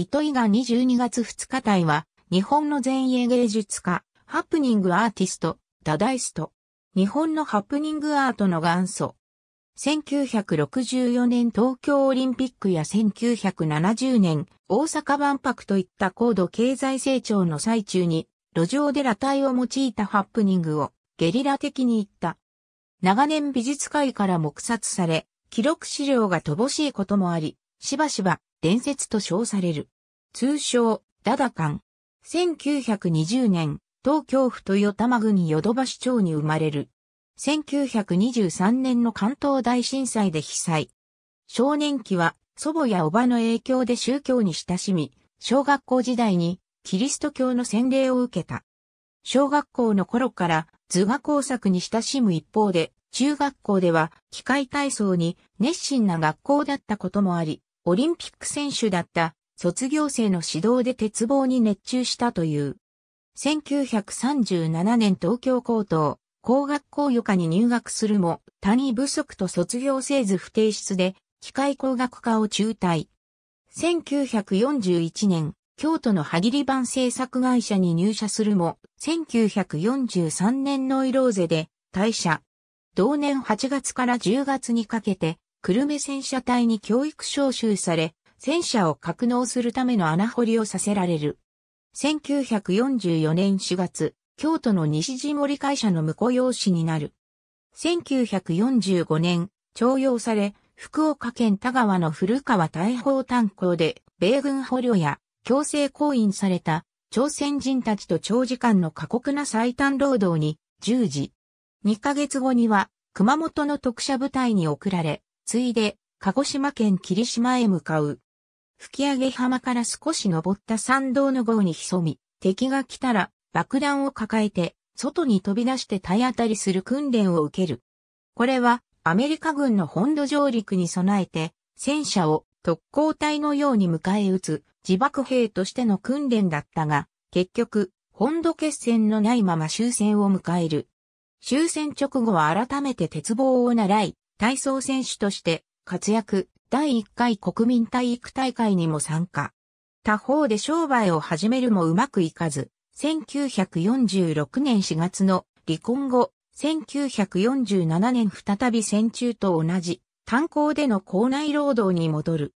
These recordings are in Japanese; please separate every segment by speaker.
Speaker 1: 糸井が22月2日隊は、日本の前衛芸術家、ハプニングアーティスト、ダダイスト。日本のハプニングアートの元祖。1964年東京オリンピックや1970年大阪万博といった高度経済成長の最中に路上で裸体を用いたハプニングをゲリラ的に言った。長年美術界から黙殺され、記録資料が乏しいこともあり、しばしば伝説と称される。通称、ダダカン。1920年、東京府豊玉郡淀橋町に生まれる。1923年の関東大震災で被災。少年期は祖母やおばの影響で宗教に親しみ、小学校時代にキリスト教の洗礼を受けた。小学校の頃から図画工作に親しむ一方で、中学校では機械体操に熱心な学校だったこともあり、オリンピック選手だった卒業生の指導で鉄棒に熱中したという。1937年東京高等、工学校予科に入学するも、他に不足と卒業せず不定出で、機械工学科を中退。1941年、京都の歯切り版製作会社に入社するも、1943年ノイローゼで退社。同年8月から10月にかけて、久留米戦車隊に教育招集され、戦車を格納するための穴掘りをさせられる。1944年4月、京都の西地森会社の婿養子になる。1945年、徴用され、福岡県田川の古川大砲炭鉱で、米軍捕虜や強制行員された朝鮮人たちと長時間の過酷な最短労働に従事。2ヶ月後には、熊本の特殊部隊に送られ、ついで、鹿児島県霧島へ向かう。吹上浜から少し登った山道の号に潜み、敵が来たら爆弾を抱えて、外に飛び出して体当たりする訓練を受ける。これは、アメリカ軍の本土上陸に備えて、戦車を特攻隊のように迎え撃つ自爆兵としての訓練だったが、結局、本土決戦のないまま終戦を迎える。終戦直後は改めて鉄棒を習い、体操選手として活躍、第1回国民体育大会にも参加。他方で商売を始めるもうまくいかず、1946年4月の離婚後、1947年再び戦中と同じ、炭鉱での校内労働に戻る。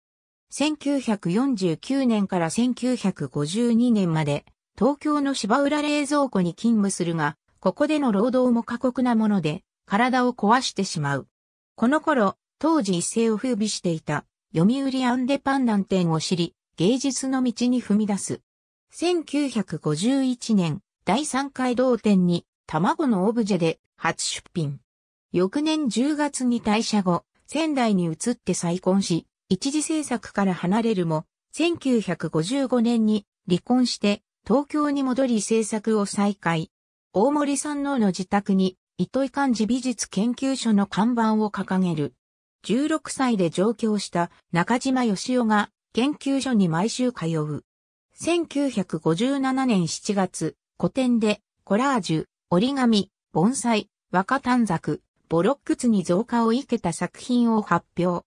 Speaker 1: 1949年から1952年まで、東京の芝浦冷蔵庫に勤務するが、ここでの労働も過酷なもので、体を壊してしまう。この頃、当時一世を風靡していた、読売アンデパンダン店を知り、芸術の道に踏み出す。1951年、第3回同店に、卵のオブジェで初出品。翌年10月に退社後、仙台に移って再婚し、一時制作から離れるも、1955年に離婚して東京に戻り制作を再開。大森山王の自宅に糸井漢字美術研究所の看板を掲げる。16歳で上京した中島義雄が研究所に毎週通う。1957年7月、古典でコラージュ、折り紙、盆栽、若短冊、ボロックツに増加を生けた作品を発表。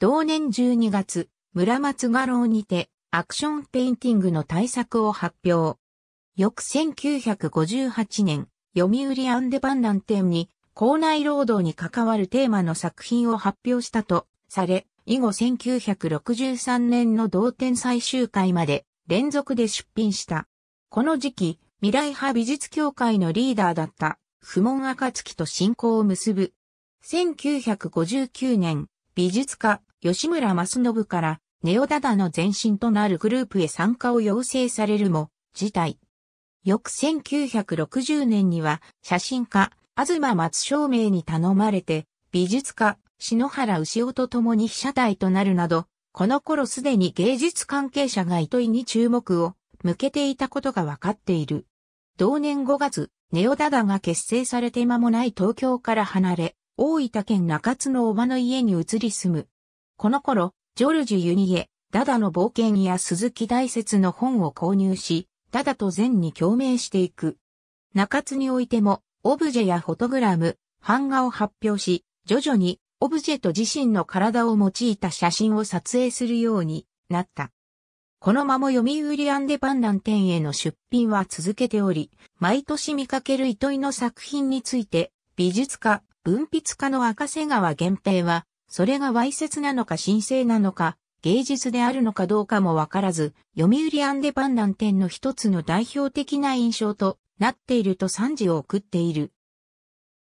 Speaker 1: 同年12月、村松画廊にてアクションペインティングの大作を発表。翌1958年、読売アンデバンラン店に校内労働に関わるテーマの作品を発表したとされ、以後1963年の同点最終回まで連続で出品した。この時期、未来派美術協会のリーダーだった不問暁と信仰を結ぶ。1959年、美術家吉村正信からネオダダの前身となるグループへ参加を要請されるも、事態。翌1960年には写真家東松照明に頼まれて、美術家、篠原牛尾と共に被写体となるなど、この頃すでに芸術関係者が糸井に注目を向けていたことが分かっている。同年5月、ネオダダが結成されて間もない東京から離れ、大分県中津のおばの家に移り住む。この頃、ジョルジュ・ユニエ、ダダの冒険や鈴木大説の本を購入し、ダダと善に共鳴していく。中津においても、オブジェやフォトグラム、版画を発表し、徐々にオブジェと自身の体を用いた写真を撮影するようになった。このまま読売アンデパンダン店への出品は続けており、毎年見かける糸井の作品について、美術家、文筆家の赤瀬川源平は、それが歪説なのか神聖なのか、芸術であるのかどうかもわからず、読売アンデパンダン店の一つの代表的な印象となっていると賛辞を送っている。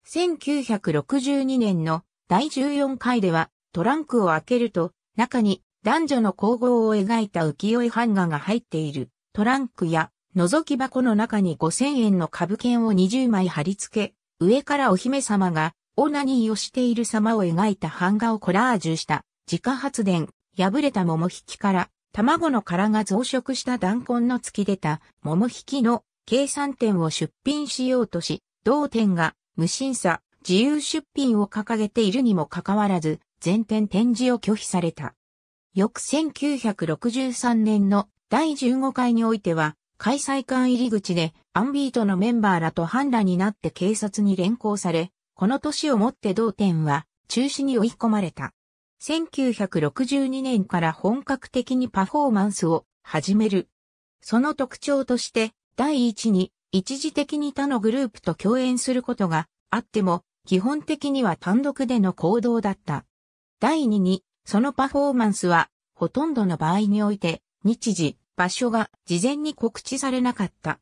Speaker 1: 1962年の第14回ではトランクを開けると中に男女の攻防を描いた浮世絵版画が入っているトランクや覗き箱の中に5000円の株券を20枚貼り付け、上からお姫様がオナニーをしている様を描いた版画をコラージュした自家発電、破れた桃引きから卵の殻が増殖した弾痕の突き出た桃引きの計算点を出品しようとし、同店が無審査、自由出品を掲げているにもかかわらず、全店展示を拒否された。翌1963年の第15回においては、開催館入り口でアンビートのメンバーらと反乱になって警察に連行され、この年をもって同店は中止に追い込まれた。1962年から本格的にパフォーマンスを始める。その特徴として第一に、一時的に他のグループと共演することがあっても、基本的には単独での行動だった。第二に、そのパフォーマンスは、ほとんどの場合において、日時、場所が事前に告知されなかった。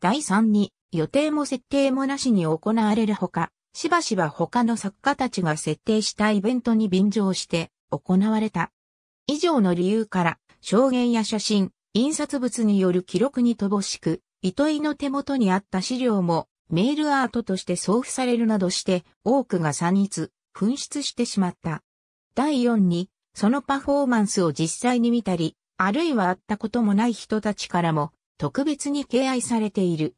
Speaker 1: 第3に、予定も設定もなしに行われるほか、しばしば他の作家たちが設定したイベントに便乗して行われた。以上の理由から、証言や写真、印刷物による記録に乏しく、糸井の手元にあった資料もメールアートとして送付されるなどして多くが散逸、紛失してしまった。第4に、そのパフォーマンスを実際に見たり、あるいは会ったこともない人たちからも特別に敬愛されている。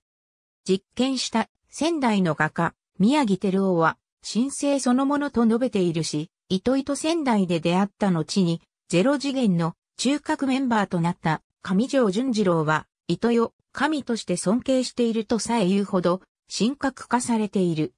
Speaker 1: 実験した仙台の画家、宮城照夫は、神聖そのものと述べているし、糸井と仙台で出会った後に、ゼロ次元の中核メンバーとなった上条淳次郎は、糸よ、神として尊敬しているとさえ言うほど、神格化されている。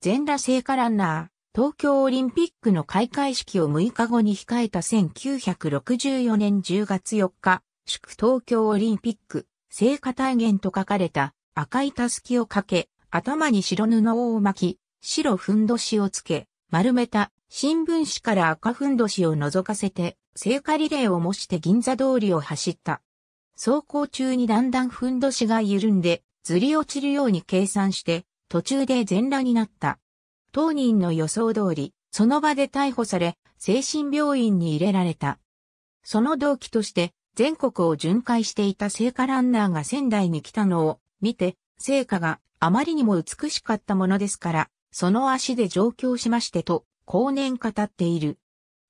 Speaker 1: 全裸聖火ランナー、東京オリンピックの開会式を6日後に控えた1964年10月4日、祝東京オリンピック、聖火体現と書かれた赤いたすきをかけ、頭に白布を巻き、白ふんどしをつけ、丸めた新聞紙から赤ふんどしを覗かせて、聖火リレーを模して銀座通りを走った。走行中にだんだんふんどしが緩んで、ずり落ちるように計算して、途中で全裸になった。当人の予想通り、その場で逮捕され、精神病院に入れられた。その動機として、全国を巡回していた聖火ランナーが仙台に来たのを見て、聖火があまりにも美しかったものですから、その足で上京しましてと、後年語っている。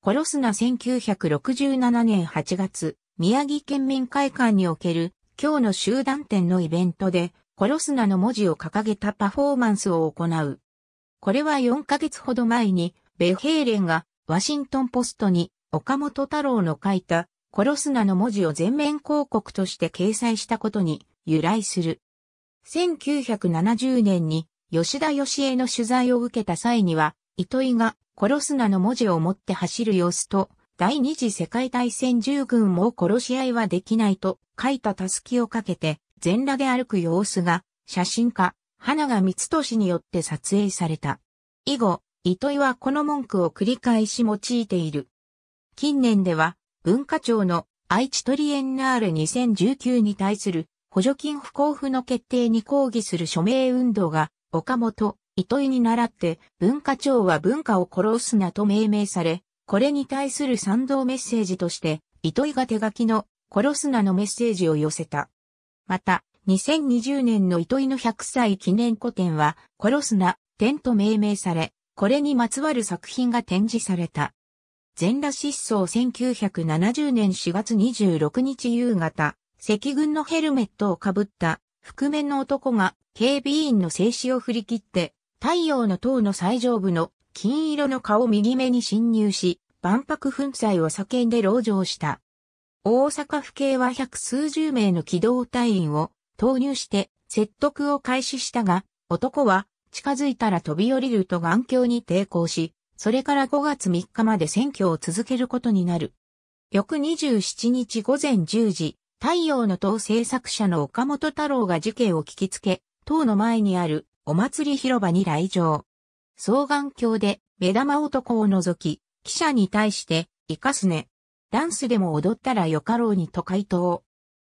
Speaker 1: 殺すな1967年8月、宮城県民会館における今日の集団展のイベントで、殺すなの文字を掲げたパフォーマンスを行う。これは4ヶ月ほど前に、ベヘーレンがワシントンポストに岡本太郎の書いた殺すなの文字を全面広告として掲載したことに由来する。1970年に吉田義恵の取材を受けた際には、糸井が殺すなの文字を持って走る様子と第二次世界大戦従軍も殺し合いはできないと書いたタスキをかけて全裸で歩く様子が写真家、花賀光俊によって撮影された。以後、糸井はこの文句を繰り返し用いている。近年では文化庁の愛知トリエンナール2019に対する補助金不交付の決定に抗議する署名運動が岡本、糸井に倣って文化庁は文化を殺すなと命名され、これに対する賛同メッセージとして、糸井が手書きの殺すなのメッセージを寄せた。また、2020年の糸井の100歳記念古典は、殺すな、点と命名され、これにまつわる作品が展示された。全裸失踪1970年4月26日夕方、赤軍のヘルメットをかぶった覆面の男が警備員の制止を振り切って、太陽の塔の最上部の金色の顔右目に侵入し、万博粉砕を叫んで籠城した。大阪府警は百数十名の機動隊員を投入して説得を開始したが、男は近づいたら飛び降りると眼鏡に抵抗し、それから5月3日まで選挙を続けることになる。翌27日午前10時、太陽の塔制作者の岡本太郎が事件を聞きつけ、塔の前にあるお祭り広場に来場。双眼鏡で目玉男を除き、記者に対して、生かすね。ダンスでも踊ったらよかろうにと回答。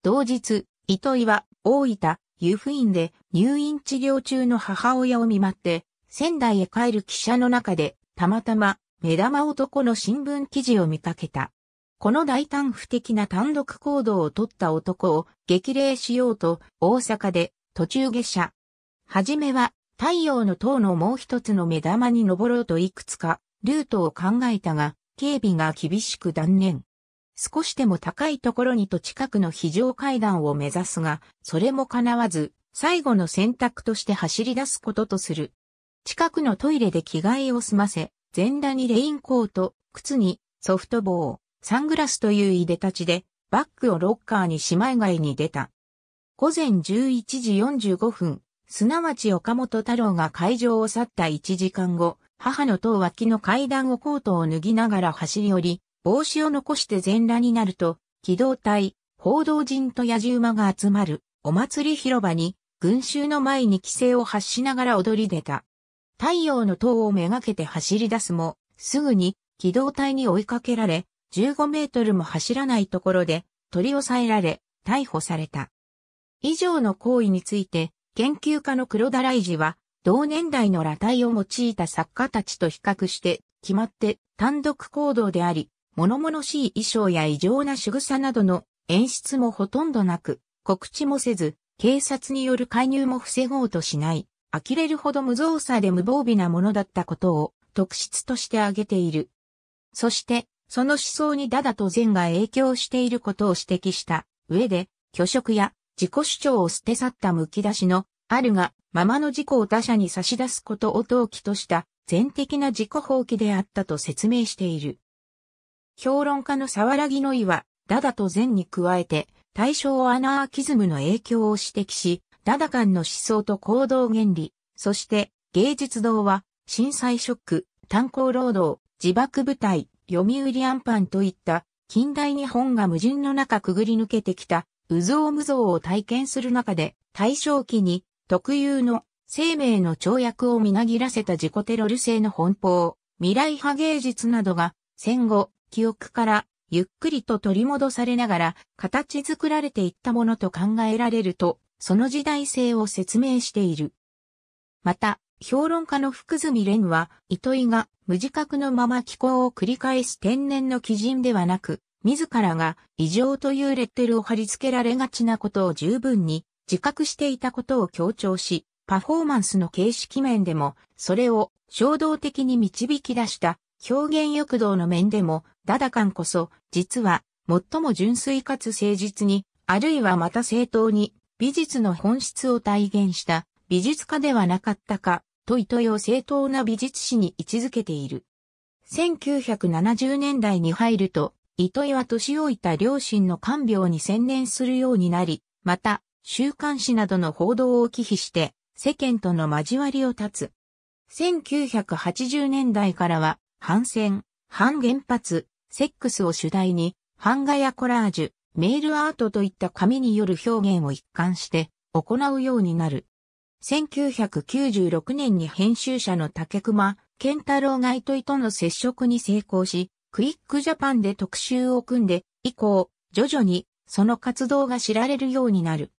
Speaker 1: 同日、糸井は大分、湯布院で入院治療中の母親を見舞って、仙台へ帰る記者の中で、たまたま目玉男の新聞記事を見かけた。この大胆不敵な単独行動を取った男を激励しようと大阪で途中下車。はじめは太陽の塔のもう一つの目玉に登ろうといくつかルートを考えたが、警備が厳しく断念。少しでも高いところにと近くの非常階段を目指すが、それも叶わず、最後の選択として走り出すこととする。近くのトイレで着替えを済ませ、全裸にレインコート、靴に、ソフト棒、サングラスといういでたちで、バッグをロッカーにしまい外に出た。午前11時45分、すなわち岡本太郎が会場を去った1時間後、母の塔脇の階段をコートを脱ぎながら走り寄り、帽子を残して全裸になると、機動隊、報道陣と野じ馬が集まる、お祭り広場に、群衆の前に規制を発しながら踊り出た。太陽の塔をめがけて走り出すも、すぐに、機動隊に追いかけられ、15メートルも走らないところで、取り押さえられ、逮捕された。以上の行為について、研究家の黒田雷治は、同年代の裸体を用いた作家たちと比較して、決まって単独行動であり、物々しい衣装や異常な仕草などの演出もほとんどなく、告知もせず、警察による介入も防ごうとしない、呆れるほど無造作で無防備なものだったことを特質として挙げている。そして、その思想にダダと善が影響していることを指摘した上で、虚飾や自己主張を捨て去った剥き出しの、あるが、ままの自己を他者に差し出すことを投機とした全的な自己放棄であったと説明している。評論家の沢良木の意は、ダダと善に加えて、対象アナーキズムの影響を指摘し、ダダ間の思想と行動原理、そして芸術道は、震災ショック、炭鉱労働、自爆部隊、読売アンパンといった近代日本が矛盾の中くぐり抜けてきた有象無象を体験する中で、大正期に特有の生命の跳躍をみなぎらせた自己テロル性の奔放、未来派芸術などが戦後、記憶からゆっくりと取り戻されながら形作られていったものと考えられると、その時代性を説明している。また、評論家の福住蓮は、糸井が無自覚のまま気候を繰り返す天然の基人ではなく、自らが異常というレッテルを貼り付けられがちなことを十分に自覚していたことを強調し、パフォーマンスの形式面でも、それを衝動的に導き出した表現欲動の面でも、ダダカンこそ、実は、最も純粋かつ誠実に、あるいはまた正当に、美術の本質を体現した美術家ではなかったか、と糸よ正当な美術史に位置づけている。1970年代に入ると、糸井は年老いた両親の看病に専念するようになり、また、週刊誌などの報道を忌避して、世間との交わりを断つ。1980年代からは、反戦、反原発、セックスを主題に、版画やコラージュ、メールアートといった紙による表現を一貫して行うようになる。1996年に編集者の竹熊健太郎が糸井との接触に成功し、クイックジャパンで特集を組んで、以降、徐々にその活動が知られるようになる。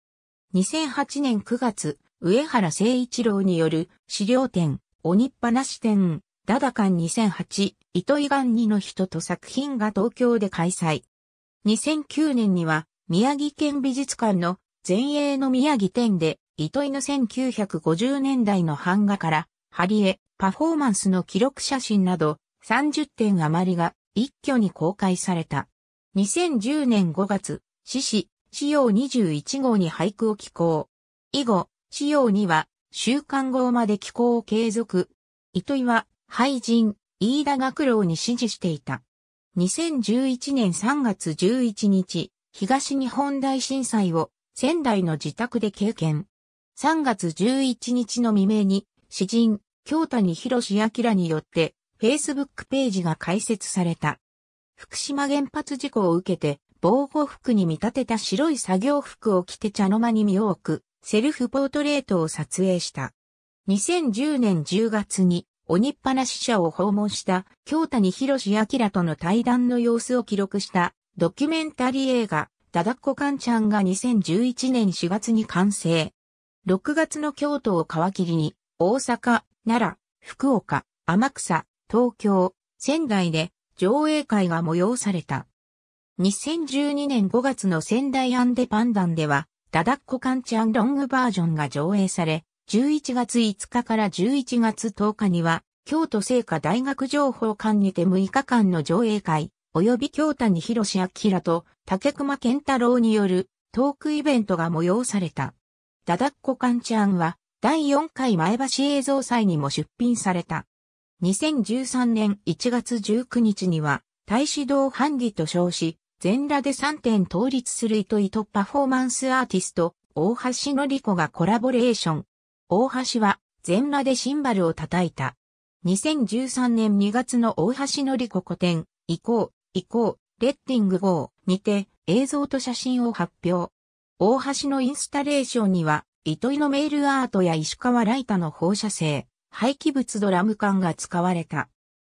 Speaker 1: 2008年9月、上原誠一郎による資料展、鬼っぱなし展、ダダカン2008、糸井岩二の人と作品が東京で開催。2009年には、宮城県美術館の前衛の宮城展で、糸井の1950年代の版画から、ハリエ、パフォーマンスの記録写真など、30点余りが一挙に公開された。2010年5月、獅子、資料21号に俳句を寄稿。以後、資料には、週刊号まで寄稿を継続。糸井は、俳人、飯田学郎に指示していた。2011年3月11日、東日本大震災を仙台の自宅で経験。3月11日の未明に、詩人、京谷博明によって Facebook ページが開設された。福島原発事故を受けて、防護服に見立てた白い作業服を着て茶の間に身を置く、セルフポートレートを撮影した。2010年10月に、鬼っぱな死者を訪問した、京谷博史明との対談の様子を記録した、ドキュメンタリー映画、ダダッコカンちゃんが2011年4月に完成。6月の京都を皮切りに、大阪、奈良、福岡、天草、東京、仙台で上映会が催された。2012年5月の仙台アンデパンダンでは、ダダッコカンチャンロングバージョンが上映され、11月5日から11月10日には、京都聖火大学情報館にて6日間の上映会、及び京谷博士明と竹熊健太郎によるトークイベントが催された。ダダッコカンチャンは、第4回前橋映像祭にも出品された。2013年1月19日には、大使堂ハンディと称し、全裸で3点倒立する糸糸パフォーマンスアーティスト、大橋のりこがコラボレーション。大橋は、全裸でシンバルを叩いた。2013年2月の大橋のりこ個展、以降、以降、レッティング号にて映像と写真を発表。大橋のインスタレーションには、糸井のメールアートや石川ライタの放射性、廃棄物ドラム缶が使われた。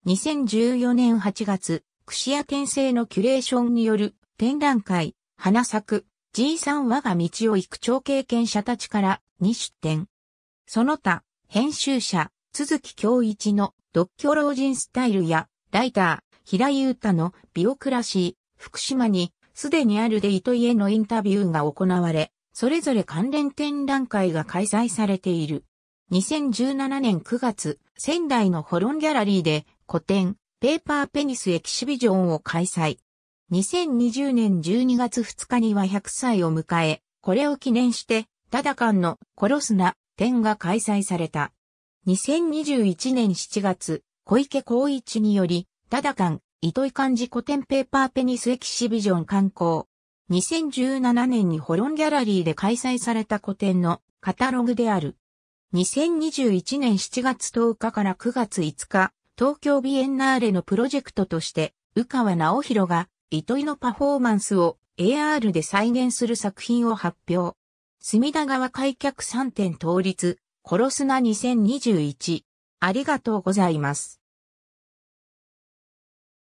Speaker 1: 2014年8月、串屋天聖のキュレーションによる展覧会、花咲い G3 我が道を行く超経験者たちからに出展。その他、編集者、鈴木京一の独居老人スタイルや、ライター、平井太のビオクラシー、福島に、すでにあるデイトイへのインタビューが行われ、それぞれ関連展覧会が開催されている。2017年9月、仙台のホロンギャラリーで古典、ペーパーペニスエキシビジョンを開催。2020年12月2日には100歳を迎え、これを記念して、タダカンの殺すな展が開催された。2021年7月、小池光一により、タダカン、糸井漢字古典ペーパーペニスエキシビジョン観光。2017年にホロンギャラリーで開催された古典のカタログである。2021年7月10日から9月5日、東京ビエンナーレのプロジェクトとして、宇川直弘が糸井のパフォーマンスを AR で再現する作品を発表。隅田川開脚3点倒立、殺すな2021。ありがとうございます。